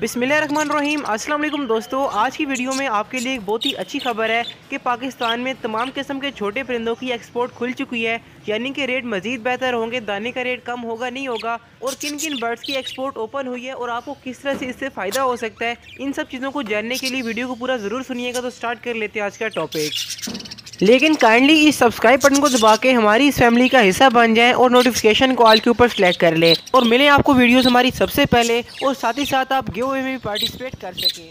बिस्मिल रहीम अस्सलाम दोस्तों आज की वीडियो में आपके लिए एक बहुत ही अच्छी खबर है कि पाकिस्तान में तमाम किस्म के छोटे परिंदों की एक्सपोर्ट खुल चुकी है यानी कि रेट मज़ीद बेहतर होंगे दाने का रेट कम होगा नहीं होगा और किन किन बर्ड्स की एक्सपोर्ट ओपन हुई है और आपको किस तरह से इससे फ़ायदा हो सकता है इन सब चीज़ों को जानने के लिए वीडियो को पूरा ज़रूर सुनिएगा तो स्टार्ट कर लेते हैं आज का टॉपिक लेकिन काइंडली इस सब्सक्राइब बटन को दबा के हमारी इस फैमिली का हिस्सा बन जाएं और नोटिफिकेशन को ऑल के ऊपर सेलेक्ट कर लें और मिले आपको वीडियोस हमारी सबसे पहले और साथ ही साथ आप गे वे में भी पार्टिसिपेट कर सकें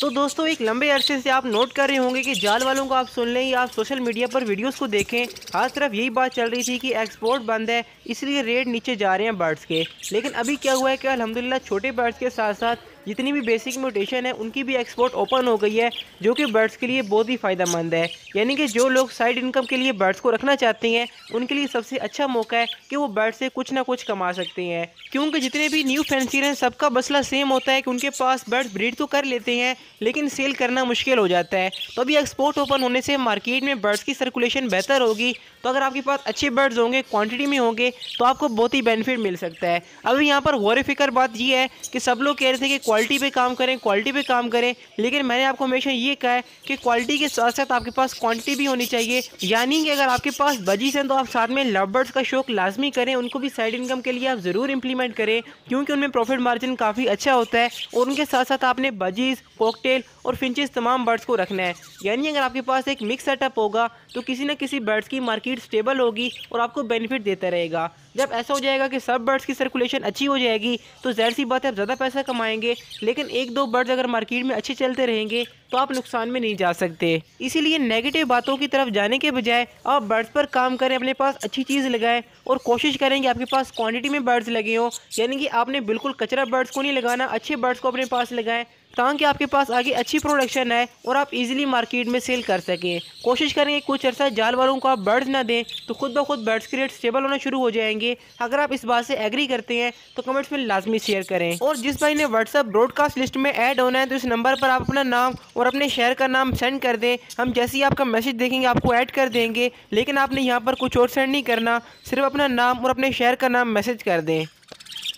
तो दोस्तों एक लंबे अरसे से आप नोट कर रहे होंगे कि जाल वालों को आप सुन लें या आप सोशल मीडिया पर वीडियोस को देखें हर तरफ यही बात चल रही थी कि एक्सपोर्ट बंद है इसलिए रेट नीचे जा रहे हैं बर्ड्स के लेकिन अभी क्या हुआ है कि अलहमदिल्ला छोटे बर्ड्स के साथ साथ जितनी भी बेसिक म्यूटेशन है उनकी भी एक्सपोर्ट ओपन हो गई है जो कि बर्ड्स के लिए बहुत ही फ़ायदेमंद है यानी कि जो लोग साइड इनकम के लिए बर्ड्स को रखना चाहते हैं उनके लिए सबसे अच्छा मौका है कि वो बर्ड से कुछ ना कुछ कमा सकते हैं क्योंकि जितने भी न्यू फैंसीर हैं सबका मसला सेम होता है कि उनके पास बर्ड ब्रीड तो कर लेते हैं लेकिन सेल करना मुश्किल हो जाता है तो अभी एक्सपोर्ट ओपन होने से मार्केट में बर्ड्स की सर्कुलेशन बेहतर होगी तो अगर आपके पास अच्छे बर्ड्स होंगे क्वान्टिटी में होंगे तो आपको बहुत ही बेनिफिट मिल सकता है अभी यहाँ पर गौर फिक्र बात यह है कि सब लोग कह रहे थे कि क्वालिटी पे काम करें क्वालिटी पे काम करें लेकिन मैंने आपको हमेशा ये कहा है कि क्वालिटी के साथ साथ आपके पास क्वांटिटी भी होनी चाहिए यानी कि अगर आपके पास बजीज हैं तो आप साथ में लवबर्ड्स का शौक लाजमी करें उनको भी साइड इनकम के लिए आप ज़रूर इंप्लीमेंट करें क्योंकि उनमें प्रॉफिट मार्जिन काफ़ी अच्छा होता है और उनके साथ साथ आपने बजीज कॉकटेल और फिंचज़ तमाम बर्ड्स को रखना है यानी अगर आपके पास एक मिक्स सेटअप होगा तो किसी न किसी बर्ड्स की मार्केट स्टेबल होगी और आपको बेनिफिट देता रहेगा जब ऐसा हो जाएगा कि सब बर्ड्स की सर्कुलेशन अच्छी हो जाएगी तो जहर सी बात है आप ज़्यादा पैसा कमाएंगे लेकिन एक दो बर्ड्स अगर मार्केट में अच्छे चलते रहेंगे तो आप नुकसान में नहीं जा सकते इसीलिए नेगेटिव बातों की तरफ जाने के बजाय आप बर्ड्स पर काम करें अपने पास अच्छी चीज़ लगाएं और कोशिश करें कि आपके पास क्वांटिटी में बर्ड्स लगे हों यानी कि आपने बिल्कुल कचरा बर्ड्स को नहीं लगाना अच्छे बर्ड्स को अपने पास लगाएं ताकि आपके पास आगे अच्छी प्रोडक्शन है और आप इजीली मार्केट में सेल कर सकें कोशिश करेंगे कुछ अर्सा जाल वालों को आप बर्ड्स ना दें तो खुद ब खुद बर्ड्स के रेट स्टेबल होना शुरू हो जाएंगे अगर आप इस बात से एग्री करते हैं तो कमेंट्स में लाजमी शेयर करें और जिस भाई ने व्हाट्सअप ब्रॉडकास्ट लिस्ट में ऐड होना है तो इस नंबर पर आप अपना नाम और अपने शहर का नाम सेंड कर दें हम जैसे ही आपका मैसेज देखेंगे आपको ऐड कर देंगे लेकिन आपने यहाँ पर कुछ और सेंड नहीं करना सिर्फ अपना नाम और अपने शहर का नाम मैसेज कर दें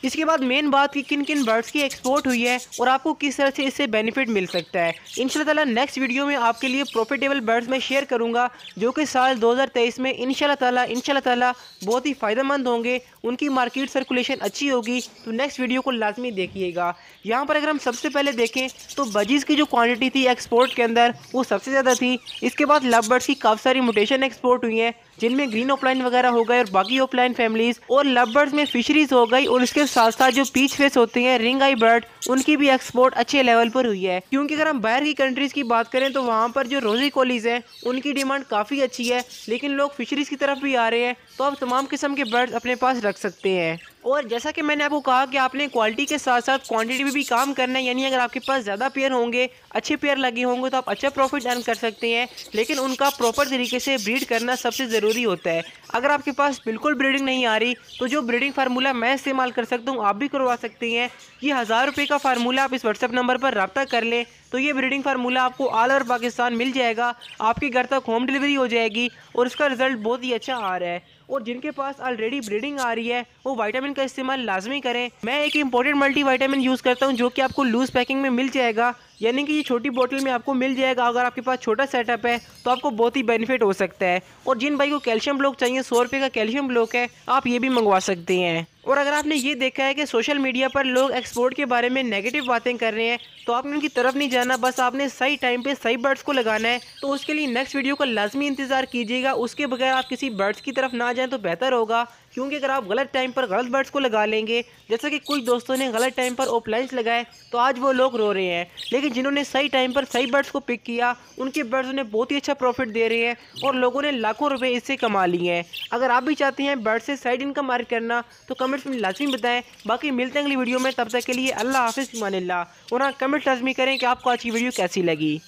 इसके बाद मेन बात कि किन किन बर्ड्स की एक्सपोर्ट हुई है और आपको किस तरह से इससे बेनिफिट मिल सकता है इन ताला नेक्स्ट वीडियो में आपके लिए प्रॉफिटेबल बर्ड्स में शेयर करूँगा जो कि साल 2023 में इन ताला इन ताला बहुत ही फ़ायदेमंद होंगे उनकी मार्केट सर्कुलेशन अच्छी होगी तो नेक्स्ट वीडियो को लाजमी देखिएगा यहाँ पर अगर हम सबसे पहले देखें तो बजीज़ की जो क्वान्टिटी थी एक्सपोर्ट के अंदर वो सबसे ज़्यादा थी इसके बाद लव बर्ड्स की काफ़ी सारी म्यूटेशन एक्सपोर्ट हुई हैं जिनमें ग्रीन ऑफलाइन वगैरह हो गए और बाकी ऑफलाइन फैमिलीज और लव में फिशरीज हो गई और इसके साथ साथ जो पीच फेस होते हैं रिंग आई बर्ड उनकी भी एक्सपोर्ट अच्छे लेवल पर हुई है क्योंकि अगर हम बाहर की कंट्रीज की बात करें तो वहाँ पर जो रोजी कॉलीज है उनकी डिमांड काफ़ी अच्छी है लेकिन लोग फिशरीज की तरफ भी आ रहे हैं तो आप तमाम किस्म के बर्ड अपने पास रख सकते हैं और जैसा कि मैंने आपको कहा कि आपने क्वालिटी के साथ साथ क्वांटिटी में भी काम करना है यानी अगर आपके पास ज़्यादा पेयर होंगे अच्छे पेयर लगे होंगे तो आप अच्छा प्रॉफिट अर्न कर सकते हैं लेकिन उनका प्रॉपर तरीके से ब्रीड करना सबसे ज़रूरी होता है अगर आपके पास बिल्कुल ब्रीडिंग नहीं आ रही तो जो ब्रीडिंग फार्मूला मैं इस्तेमाल कर सकता हूँ आप भी करवा सकते हैं ये हज़ार रुपये का फार्मूला आप इस व्हाट्सअप नंबर पर रबता कर लें तो ये ब्रीडिंग फार्मूला आपको ऑल ओवर पाकिस्तान मिल जाएगा आपके घर तक होम डिलीवरी हो जाएगी और उसका रिज़ल्ट बहुत ही अच्छा आ रहा है और जिनके पास ऑलरेडी ब्रीडिंग आ रही है वो वाइटामिन का इस्तेमाल लाजमी करें मैं एक इम्पोर्टेंट मल्टी वाइटामिन यूज़ करता हूँ जो कि आपको लूज़ पैकिंग में मिल जाएगा यानी कि ये छोटी बोतल में आपको मिल जाएगा अगर आपके पास छोटा सेटअप है तो आपको बहुत ही बेनिफिट हो सकता है और जिन भाई को कैल्शियम ब्लॉक चाहिए सौ रुपये का कैल्शियम ब्लॉक है आप ये भी मंगवा सकते हैं और अगर आपने ये देखा है कि सोशल मीडिया पर लोग एक्सपोर्ट के बारे में नेगेटिव बातें कर रहे हैं तो आपने उनकी तरफ नहीं जाना बस आपने सही टाइम पे सही बर्ड्स को लगाना है तो उसके लिए नेक्स्ट वीडियो का लाजमी इंतज़ार कीजिएगा उसके बगैर आप किसी बर्ड्स की तरफ ना जाएं तो बेहतर होगा क्योंकि अगर आप गलत टाइम पर गलत बर्ड्स को लगा लेंगे जैसा कि कुछ दोस्तों ने गलत टाइम पर ओपलाइंस लगाए तो आज वो लोग रो रहे हैं लेकिन लेकिन जिन्होंने सही टाइम पर सही बर्ड्स को पिक किया उनके बर्ड्स उन्हें बहुत ही अच्छा प्रॉफिट दे रहे हैं और लोगों ने लाखों रुपए इससे कमा लिए हैं अगर आप भी चाहते हैं बर्ड से साइड इनकम अर्न करना तो कमेंट्स में लाजमी बताएं बाकी मिलते हैं अगली वीडियो में तब तक के लिए अल्लाह हाफिज़ मानिल्ला और हाँ कमेंट लाजमी करें कि आपको आज की वीडियो कैसी लगी